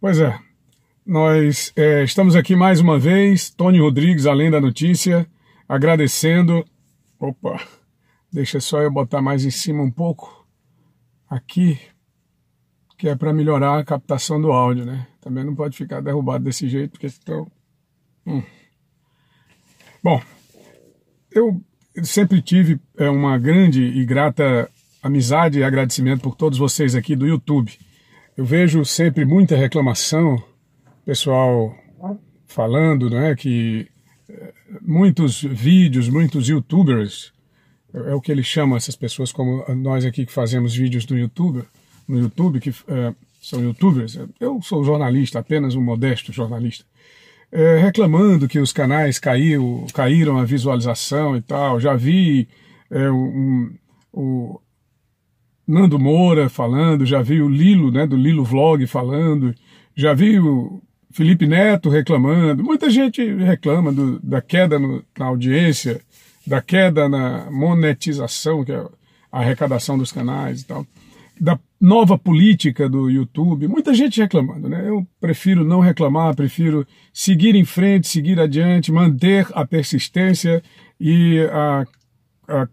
Pois é, nós é, estamos aqui mais uma vez, Tony Rodrigues, além da notícia, agradecendo. Opa, deixa só eu botar mais em cima um pouco aqui, que é para melhorar a captação do áudio, né? Também não pode ficar derrubado desse jeito, porque estou. Hum. Bom, eu sempre tive é, uma grande e grata amizade e agradecimento por todos vocês aqui do YouTube eu vejo sempre muita reclamação, pessoal falando né, que eh, muitos vídeos, muitos youtubers, é o que eles chamam essas pessoas como nós aqui que fazemos vídeos do YouTube, no YouTube, que é, são youtubers. Eu sou jornalista, apenas um modesto jornalista. É, reclamando que os canais caiu, caíram a visualização e tal. Já vi é, um, um, Nando Moura falando, já vi o Lilo, né, do Lilo Vlog falando, já vi o Felipe Neto reclamando. Muita gente reclama do, da queda no, na audiência, da queda na monetização, que é a arrecadação dos canais e tal, da nova política do YouTube, muita gente reclamando, né? Eu prefiro não reclamar, prefiro seguir em frente, seguir adiante, manter a persistência e a, a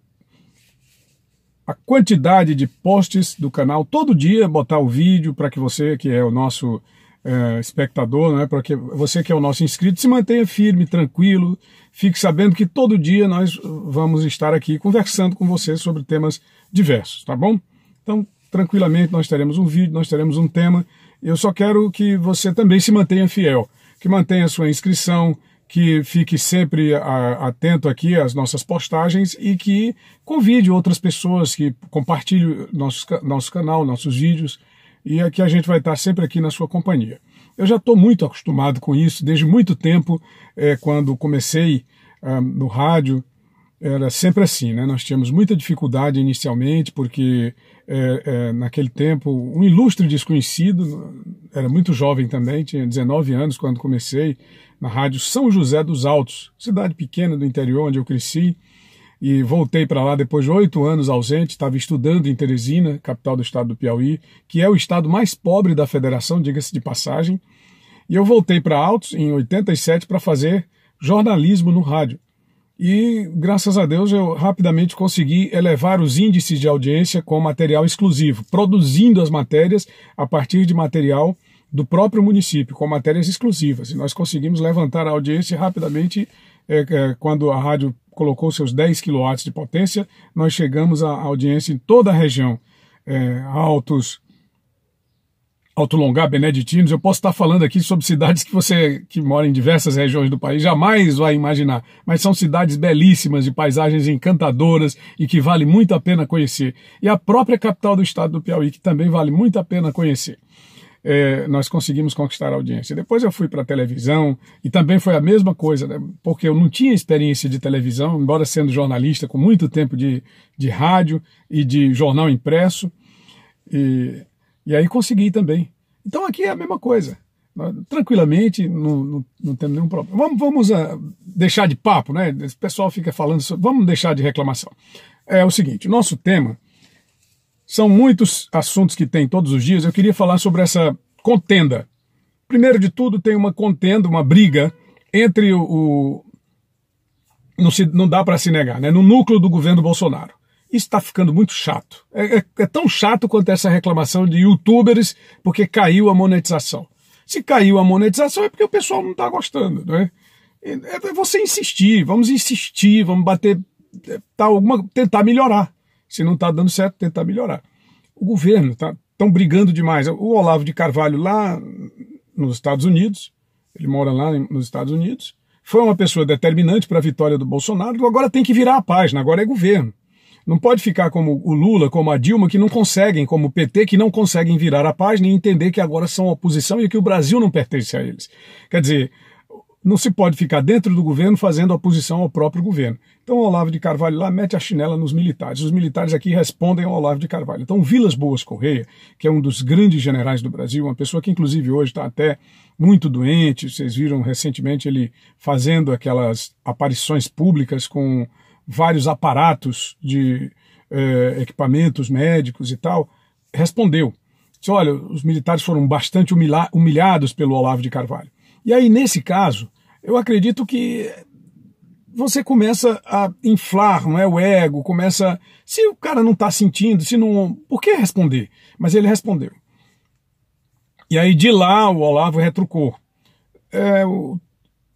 a quantidade de posts do canal todo dia, botar o vídeo para que você, que é o nosso é, espectador, né, para que você que é o nosso inscrito, se mantenha firme, tranquilo, fique sabendo que todo dia nós vamos estar aqui conversando com você sobre temas diversos, tá bom? Então, tranquilamente, nós teremos um vídeo, nós teremos um tema. Eu só quero que você também se mantenha fiel, que mantenha sua inscrição, que fique sempre a, atento aqui às nossas postagens e que convide outras pessoas, que compartilhem nosso, nosso canal, nossos vídeos, e aqui a gente vai estar sempre aqui na sua companhia. Eu já estou muito acostumado com isso, desde muito tempo, é, quando comecei ah, no rádio, era sempre assim, né? Nós tínhamos muita dificuldade inicialmente, porque é, é, naquele tempo, um ilustre desconhecido, era muito jovem também, tinha 19 anos quando comecei, na rádio São José dos Altos, cidade pequena do interior onde eu cresci, e voltei para lá depois de oito anos ausente, estava estudando em Teresina, capital do estado do Piauí, que é o estado mais pobre da federação, diga-se de passagem, e eu voltei para Altos em 87 para fazer jornalismo no rádio. E, graças a Deus, eu rapidamente consegui elevar os índices de audiência com material exclusivo, produzindo as matérias a partir de material do próprio município, com matérias exclusivas. E nós conseguimos levantar a audiência rapidamente. É, é, quando a rádio colocou seus 10 kW de potência, nós chegamos à audiência em toda a região. É, Altos, Autolongar, Beneditinos, eu posso estar falando aqui sobre cidades que você, que mora em diversas regiões do país, jamais vai imaginar, mas são cidades belíssimas, de paisagens encantadoras e que vale muito a pena conhecer. E a própria capital do estado do Piauí, que também vale muito a pena conhecer. É, nós conseguimos conquistar a audiência. Depois eu fui para a televisão e também foi a mesma coisa, né? porque eu não tinha experiência de televisão, embora sendo jornalista com muito tempo de, de rádio e de jornal impresso. E e aí consegui também. Então aqui é a mesma coisa. Tranquilamente, não, não, não temos nenhum problema. Vamos, vamos uh, deixar de papo, né? O pessoal fica falando, sobre... vamos deixar de reclamação. É o seguinte, nosso tema são muitos assuntos que tem todos os dias. Eu queria falar sobre essa contenda. Primeiro de tudo, tem uma contenda, uma briga entre o. o não, se, não dá para se negar, né? No núcleo do governo Bolsonaro está ficando muito chato. É, é, é, tão chato quanto essa reclamação de youtubers porque caiu a monetização. Se caiu a monetização é porque o pessoal não está gostando, né? É, é você insistir, vamos insistir, vamos bater, é, tá alguma, tentar melhorar. Se não está dando certo, tentar melhorar. O governo está tão brigando demais. O Olavo de Carvalho lá nos Estados Unidos, ele mora lá nos Estados Unidos, foi uma pessoa determinante para a vitória do Bolsonaro. Agora tem que virar a página. Agora é governo. Não pode ficar como o Lula, como a Dilma, que não conseguem, como o PT, que não conseguem virar a página e entender que agora são oposição e que o Brasil não pertence a eles. Quer dizer, não se pode ficar dentro do governo fazendo oposição ao próprio governo. Então o Olavo de Carvalho lá mete a chinela nos militares. Os militares aqui respondem ao Olavo de Carvalho. Então Vilas Boas Correia, que é um dos grandes generais do Brasil, uma pessoa que inclusive hoje está até muito doente, vocês viram recentemente ele fazendo aquelas aparições públicas com vários aparatos de é, equipamentos médicos e tal, respondeu. Disse, olha, os militares foram bastante humilha humilhados pelo Olavo de Carvalho. E aí, nesse caso, eu acredito que você começa a inflar não é, o ego, começa. Se o cara não está sentindo, se não. Por que responder? Mas ele respondeu. E aí de lá o Olavo retrucou. É, o,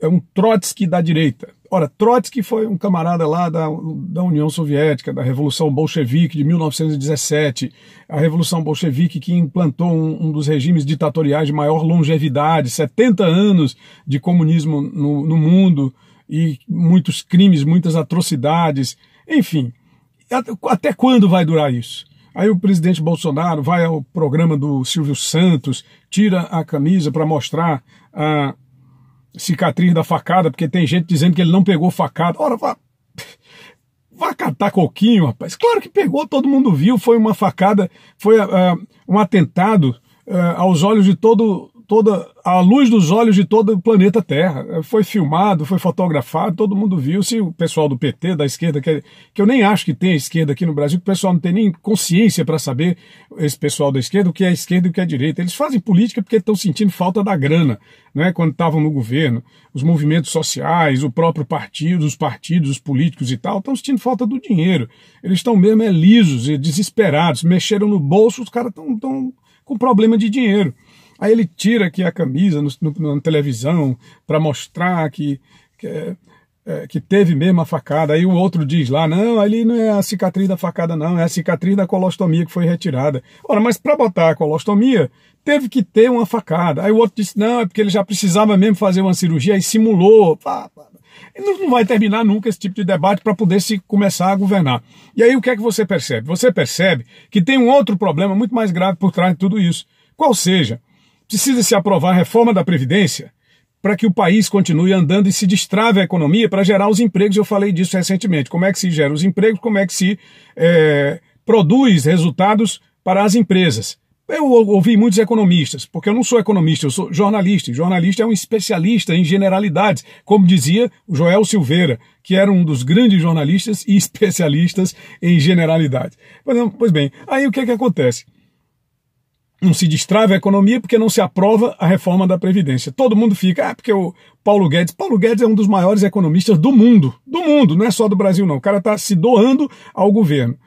é um Trotsky da direita. Ora, Trotsky foi um camarada lá da, da União Soviética, da Revolução Bolchevique de 1917, a Revolução Bolchevique que implantou um, um dos regimes ditatoriais de maior longevidade, 70 anos de comunismo no, no mundo e muitos crimes, muitas atrocidades, enfim. Até quando vai durar isso? Aí o presidente Bolsonaro vai ao programa do Silvio Santos, tira a camisa para mostrar a cicatriz da facada, porque tem gente dizendo que ele não pegou facada. Ora, vá, vá catar coquinho, rapaz. Claro que pegou, todo mundo viu, foi uma facada, foi uh, um atentado uh, aos olhos de todo toda a luz dos olhos de todo o planeta Terra. Foi filmado, foi fotografado, todo mundo viu. Se o pessoal do PT, da esquerda, que, que eu nem acho que tem a esquerda aqui no Brasil, que o pessoal não tem nem consciência para saber, esse pessoal da esquerda, o que é esquerda e o que é direita. Eles fazem política porque estão sentindo falta da grana, né, quando estavam no governo. Os movimentos sociais, o próprio partido, os partidos, os políticos e tal, estão sentindo falta do dinheiro. Eles estão mesmo é, lisos e desesperados, mexeram no bolso, os caras estão com problema de dinheiro. Aí ele tira aqui a camisa no, no, na televisão para mostrar que, que, é, é, que, teve mesmo a facada. Aí o outro diz lá, não, ali não é a cicatriz da facada não, é a cicatriz da colostomia que foi retirada. Ora, mas para botar a colostomia, teve que ter uma facada. Aí o outro disse, não, é porque ele já precisava mesmo fazer uma cirurgia e simulou. Pá, pá. Não vai terminar nunca esse tipo de debate para poder se começar a governar. E aí o que é que você percebe? Você percebe que tem um outro problema muito mais grave por trás de tudo isso. Qual seja, Precisa-se aprovar a reforma da Previdência para que o país continue andando e se destrave a economia para gerar os empregos. Eu falei disso recentemente. Como é que se gera os empregos? Como é que se é, produz resultados para as empresas? Eu ouvi muitos economistas, porque eu não sou economista, eu sou jornalista. E jornalista é um especialista em generalidades, como dizia o Joel Silveira, que era um dos grandes jornalistas e especialistas em generalidades. Pois bem, aí o que, é que acontece? não se destrava a economia porque não se aprova a reforma da Previdência. Todo mundo fica, ah, porque o Paulo Guedes. Paulo Guedes é um dos maiores economistas do mundo. Do mundo, não é só do Brasil, não. O cara está se doando ao governo.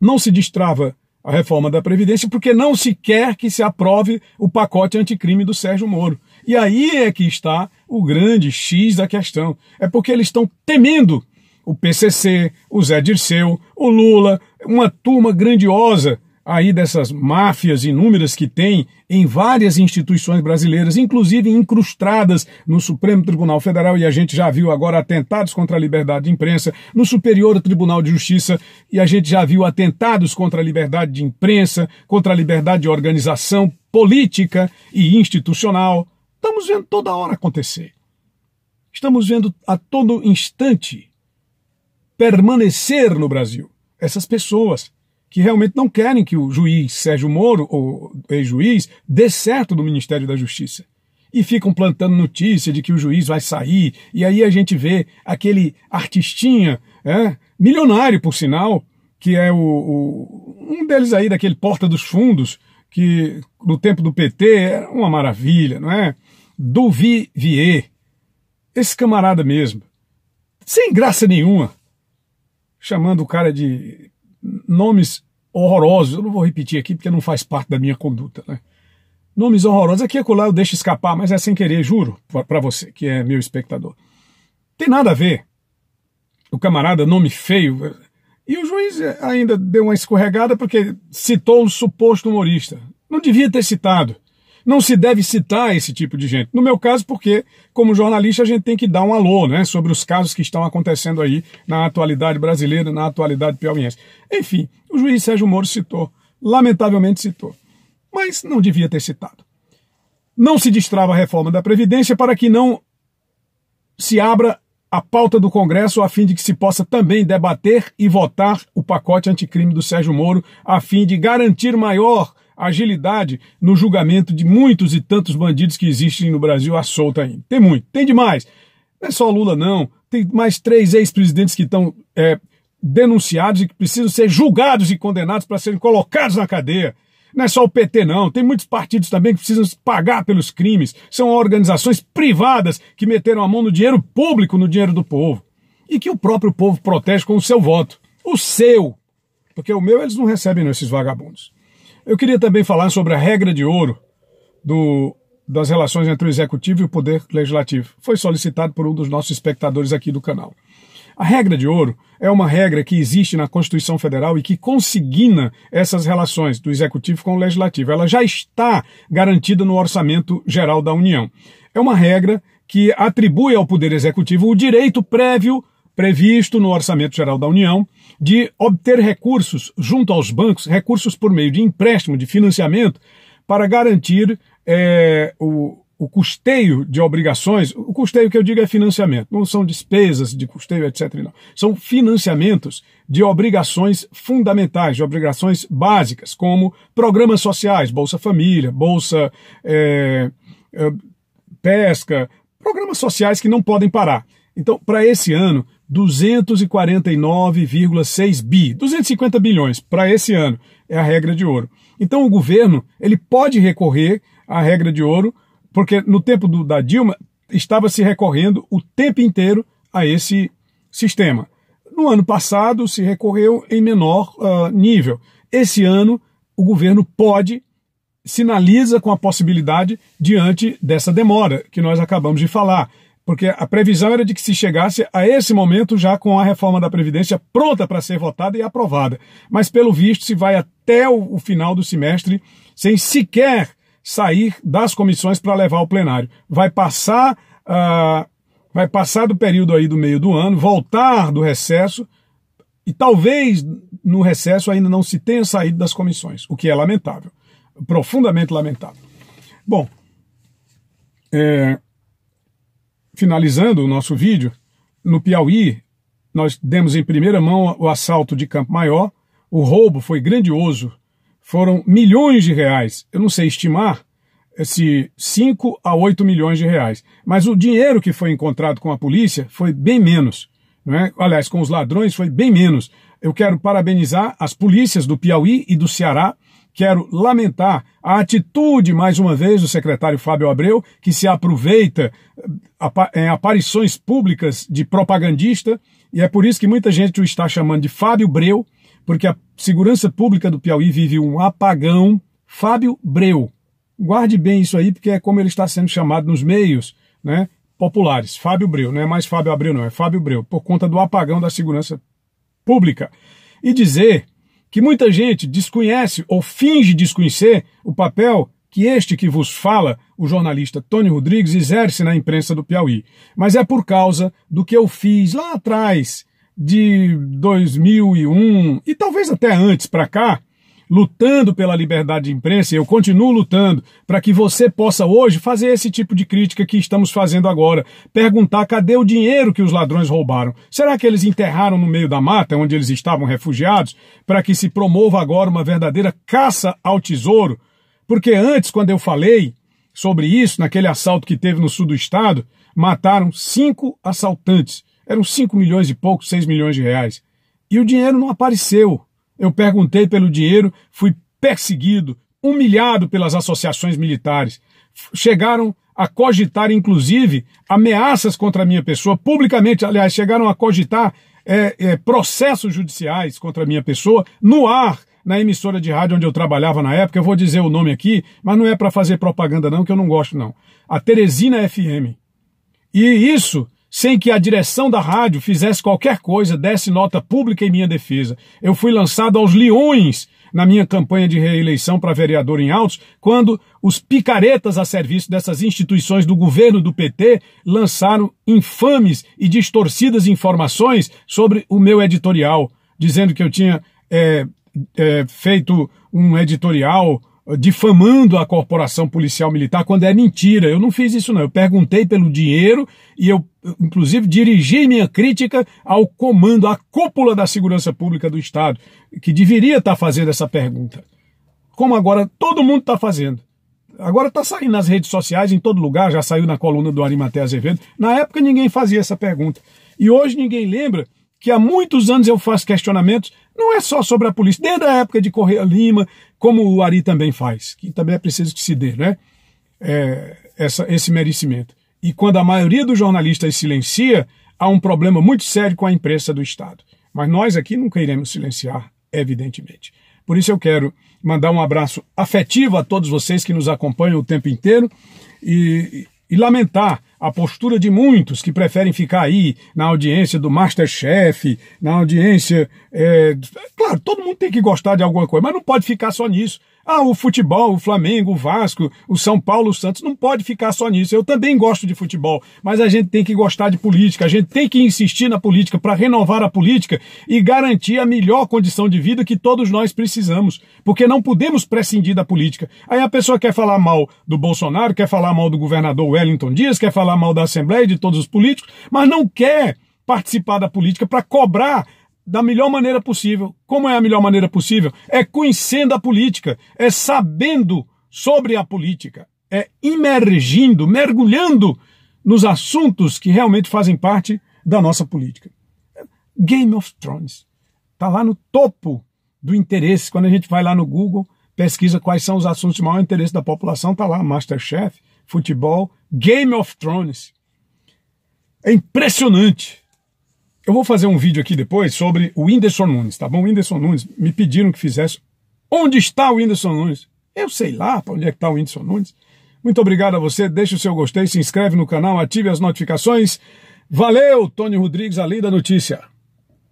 Não se destrava a reforma da Previdência porque não se quer que se aprove o pacote anticrime do Sérgio Moro. E aí é que está o grande X da questão. É porque eles estão temendo o PCC, o Zé Dirceu, o Lula, uma turma grandiosa aí dessas máfias inúmeras que tem em várias instituições brasileiras, inclusive incrustadas no Supremo Tribunal Federal, e a gente já viu agora atentados contra a liberdade de imprensa, no Superior Tribunal de Justiça, e a gente já viu atentados contra a liberdade de imprensa, contra a liberdade de organização política e institucional. Estamos vendo toda hora acontecer. Estamos vendo a todo instante permanecer no Brasil essas pessoas que realmente não querem que o juiz Sérgio Moro, ou ex-juiz, dê certo do Ministério da Justiça. E ficam plantando notícia de que o juiz vai sair, e aí a gente vê aquele artistinha, é, milionário por sinal, que é o, o, um deles aí daquele Porta dos Fundos, que no tempo do PT era uma maravilha, não é? Duvi Vier, esse camarada mesmo, sem graça nenhuma, chamando o cara de nomes horrorosos, eu não vou repetir aqui porque não faz parte da minha conduta, né? Nomes horrorosos, aqui e acolá eu deixo escapar, mas é sem querer, juro para você, que é meu espectador. Tem nada a ver. O camarada, nome feio. E o juiz ainda deu uma escorregada porque citou um suposto humorista. Não devia ter citado não se deve citar esse tipo de gente. No meu caso, porque, como jornalista, a gente tem que dar um alô né, sobre os casos que estão acontecendo aí na atualidade brasileira, na atualidade piauiense. Enfim, o juiz Sérgio Moro citou, lamentavelmente citou, mas não devia ter citado. Não se destrava a reforma da Previdência para que não se abra a pauta do Congresso a fim de que se possa também debater e votar o pacote anticrime do Sérgio Moro, a fim de garantir maior agilidade no julgamento de muitos e tantos bandidos que existem no Brasil à solta ainda. Tem muito, tem demais. Não é só Lula, não. Tem mais três ex-presidentes que estão é, denunciados e que precisam ser julgados e condenados para serem colocados na cadeia. Não é só o PT, não. Tem muitos partidos também que precisam pagar pelos crimes. São organizações privadas que meteram a mão no dinheiro público, no dinheiro do povo. E que o próprio povo protege com o seu voto. O seu. Porque o meu eles não recebem, não, esses vagabundos. Eu queria também falar sobre a regra de ouro do, das relações entre o executivo e o poder legislativo. Foi solicitado por um dos nossos espectadores aqui do canal. A regra de ouro é uma regra que existe na Constituição Federal e que consigna essas relações do executivo com o legislativo. Ela já está garantida no Orçamento Geral da União. É uma regra que atribui ao Poder Executivo o direito prévio previsto no Orçamento Geral da União de obter recursos junto aos bancos, recursos por meio de empréstimo, de financiamento, para garantir é, o, o custeio de obrigações, o custeio que eu digo é financiamento, não são despesas de custeio, etc. Não. São financiamentos de obrigações fundamentais, de obrigações básicas, como programas sociais, Bolsa Família, Bolsa é, é, Pesca, programas sociais que não podem parar. Então, para esse ano, 249,6 bi, 250 bilhões para esse ano, é a regra de ouro. Então o governo, ele pode recorrer à regra de ouro, porque no tempo do, da Dilma estava se recorrendo o tempo inteiro a esse sistema. No ano passado se recorreu em menor uh, nível. Esse ano o governo pode sinaliza com a possibilidade diante dessa demora que nós acabamos de falar porque a previsão era de que se chegasse a esse momento já com a reforma da Previdência pronta para ser votada e aprovada. Mas, pelo visto, se vai até o, final do semestre sem sequer sair das comissões para levar ao plenário. Vai passar, ah, vai passar do período aí do meio do ano, voltar do recesso e talvez no recesso ainda não se tenha saído das comissões, o que é lamentável, profundamente lamentável. Bom, é, finalizando o nosso vídeo, no Piauí, nós demos em primeira mão o assalto de Campo Maior. O roubo foi grandioso. Foram milhões de reais. Eu não sei estimar se 5 a 8 milhões de reais. Mas o dinheiro que foi encontrado com a polícia foi bem menos. Né? Aliás, com os ladrões foi bem menos. Eu quero parabenizar as polícias do Piauí e do Ceará quero lamentar a atitude, mais uma vez, do secretário Fábio Abreu, que se aproveita eh, em aparições públicas de propagandista, e é por isso que muita gente o está chamando de Fábio Breu, porque a segurança pública do Piauí vive um apagão. Fábio Breu. Guarde bem isso aí, porque é como ele está sendo chamado nos meios né, populares. Fábio Breu, não é mais Fábio Abreu, não, é Fábio Breu, por conta do apagão da segurança pública. E dizer que muita gente desconhece ou finge desconhecer o papel que este que vos fala, o jornalista Tony Rodrigues, exerce na imprensa do Piauí. Mas é por causa do que eu fiz lá atrás, de 2001 e talvez até antes para cá, lutando pela liberdade de imprensa, e eu continuo lutando para que você possa hoje fazer esse tipo de crítica que estamos fazendo agora, perguntar cadê o dinheiro que os ladrões roubaram? Será que eles enterraram no meio da mata onde eles estavam refugiados para que se promova agora uma verdadeira caça ao tesouro? Porque antes, quando eu falei sobre isso, naquele assalto que teve no sul do estado, mataram cinco assaltantes. Eram cinco milhões e poucos seis milhões de reais. E o dinheiro não apareceu. Eu perguntei pelo dinheiro, fui perseguido, humilhado pelas associações militares. Chegaram a cogitar, inclusive, ameaças contra a minha pessoa, publicamente, aliás, chegaram a cogitar é, é, processos judiciais contra a minha pessoa no ar. Na emissora de rádio onde eu trabalhava na época, eu vou dizer o nome aqui, mas não é para fazer propaganda, não, que eu não gosto, não. A Teresina FM. E isso sem que a direção da rádio fizesse qualquer coisa, desse nota pública em minha defesa. Eu fui lançado aos leões na minha campanha de reeleição para vereador em Altos, quando os picaretas a serviço dessas instituições do governo do PT lançaram infames e distorcidas informações sobre o meu editorial, dizendo que eu tinha é, é, feito um editorial difamando a corporação policial militar quando é mentira. Eu não fiz isso não. Eu perguntei pelo dinheiro e eu inclusive dirigi minha crítica ao comando, à cúpula da segurança pública do Estado, que deveria estar fazendo essa pergunta. Como agora todo mundo está fazendo. Agora está saindo nas redes sociais, em todo lugar, já saiu na coluna do Arimaté Azevedo. Na época ninguém fazia essa pergunta. E hoje ninguém lembra que há muitos anos eu faço questionamentos não é só sobre a polícia, desde a época de Correia Lima, como o Ari também faz, que também é preciso que se dê, né? É, essa, esse merecimento. E quando a maioria dos jornalistas silencia, há um problema muito sério com a imprensa do Estado. Mas nós aqui nunca iremos silenciar, evidentemente. Por isso eu quero mandar um abraço afetivo a todos vocês que nos acompanham o tempo inteiro e, e lamentar a postura de muitos que preferem ficar aí na audiência do Masterchef, na audiência. É... Claro, todo mundo tem que gostar de alguma coisa, mas não pode ficar só nisso. Ah, o futebol, o Flamengo, o Vasco, o São Paulo, o Santos, não pode ficar só nisso. Eu também gosto de futebol, mas a gente tem que gostar de política, a gente tem que insistir na política para renovar a política e garantir a melhor condição de vida que todos nós precisamos, porque não podemos prescindir da política. Aí a pessoa quer falar mal do Bolsonaro, quer falar mal do governador Wellington Dias, quer falar mal da Assembleia e de todos os políticos, mas não quer participar da política para cobrar da melhor maneira possível. Como é a melhor maneira possível? É conhecendo a política, é sabendo sobre a política, é imergindo, mergulhando nos assuntos que realmente fazem parte da nossa política. Game of Thrones está lá no topo do interesse. Quando a gente vai lá no Google, pesquisa quais são os assuntos de maior interesse da população, está lá Masterchef, futebol, Game of Thrones. É impressionante eu vou fazer um vídeo aqui depois sobre o Whindersson Nunes, tá bom? O Whindersson Nunes, me pediram que fizesse. Onde está o Whindersson Nunes? Eu sei lá para onde é que está o Whindersson Nunes. Muito obrigado a você, deixe o seu gostei, se inscreve no canal, ative as notificações. Valeu, Tony Rodrigues, além da notícia.